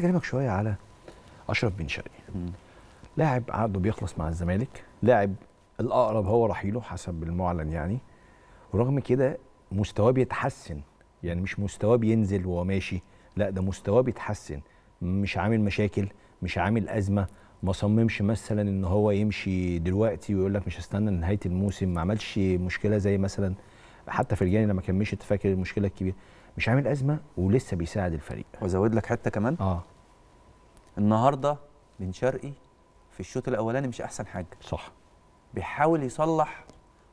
اكلمك شويه على اشرف بن شرقي لاعب عقده بيخلص مع الزمالك لاعب الاقرب هو رحيله حسب المعلن يعني ورغم كده مستواه بيتحسن يعني مش مستواه بينزل وهو ماشي لا ده مستواه بيتحسن مش عامل مشاكل مش عامل ازمه ما صممش مثلا ان هو يمشي دلوقتي ويقول لك مش هستنى نهايه الموسم ما عملش مشكله زي مثلا حتى فرجاني لما كان مشي فاكر المشكله الكبيره مش عامل ازمه ولسه بيساعد الفريق وازود لك حته كمان اه النهارده بن شرقي في الشوط الاولاني مش احسن حاجه صح بيحاول يصلح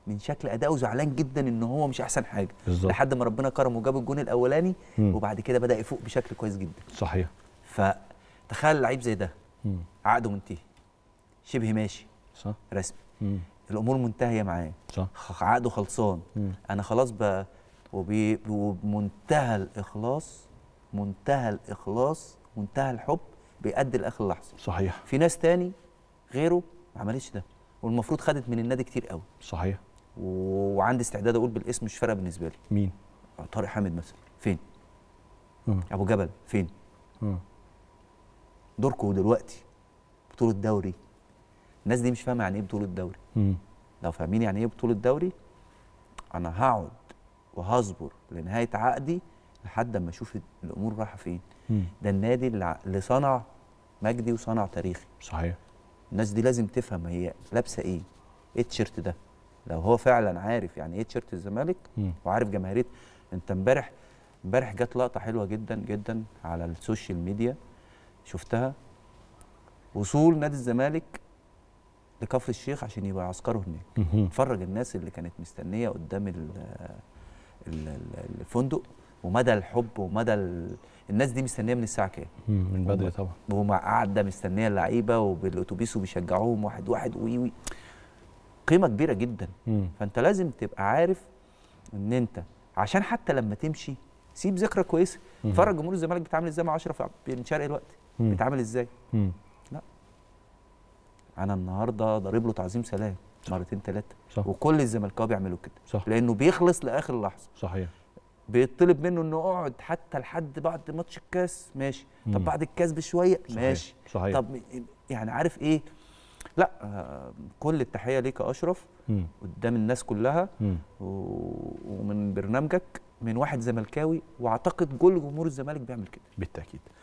من شكل اداؤه زعلان جدا ان هو مش احسن حاجه بالزبط. لحد ما ربنا كرمه وجاب الجون الاولاني م. وبعد كده بدا يفوق بشكل كويس جدا صحيح فتخيل لعيب زي ده م. عقده منتهي شبه ماشي صح رسمي الامور منتهيه معاه صح عقده خلصان مم. انا خلاص بقى وبمنتهى الاخلاص منتهى الاخلاص منتهى الحب بيأدي لاخر لحظه صحيح في ناس تاني غيره ما عملتش ده والمفروض خدت من النادي كتير قوي صحيح وعندي استعداد اقول بالاسم مش فارقه بالنسبه لي مين آه، طارق حامد مثلا فين مم. ابو جبل فين دوركم دلوقتي بطوله دوري الناس دي مش فاهمه يعني ايه بطوله دوري لو فاهمين يعني ايه بطوله دوري انا هقعد وهصبر لنهايه عقدي لحد اما اشوف الامور رايحه فين ده النادي اللي صنع مجدي وصنع تاريخي صحيح الناس دي لازم تفهم هي لابسه ايه ايه التيشيرت ده لو هو فعلا عارف يعني ايه تيشيرت الزمالك وعارف جماهيريه انت امبارح امبارح جت لقطه حلوه جدا جدا على السوشيال ميديا شفتها وصول نادي الزمالك لكفر الشيخ عشان يبقى عسكره هناك فرج الناس اللي كانت مستنيه قدام الفندق ومدى الحب ومدى الناس دي مستنيه من الساعه كام؟ من بدري طبعا وهم قاعده مستنيه اللعيبه وبالاتوبيس وبيشجعوهم واحد واحد وي وي قيمه كبيره جدا مم. فانت لازم تبقى عارف ان انت عشان حتى لما تمشي سيب ذكرى كويسه اتفرج جمهور الزمالك بيتعامل ازاي مع اشرف بن شرقي دلوقتي بيتعامل ازاي؟ انا النهارده ضارب له تعظيم سلام مرتين ثلاثه صح. وكل الزملكاويه بيعملوا كده صح. لانه بيخلص لاخر لحظه صحيح بيطلب منه انه اقعد حتى لحد بعد ماتش الكاس ماشي مم. طب بعد الكاس بشويه صحيح. ماشي صحيح. طب يعني عارف ايه لا آه، كل التحيه ليك يا اشرف مم. قدام الناس كلها مم. ومن برنامجك من واحد زملكاوي واعتقد كل جمهور الزمالك بيعمل كده بالتاكيد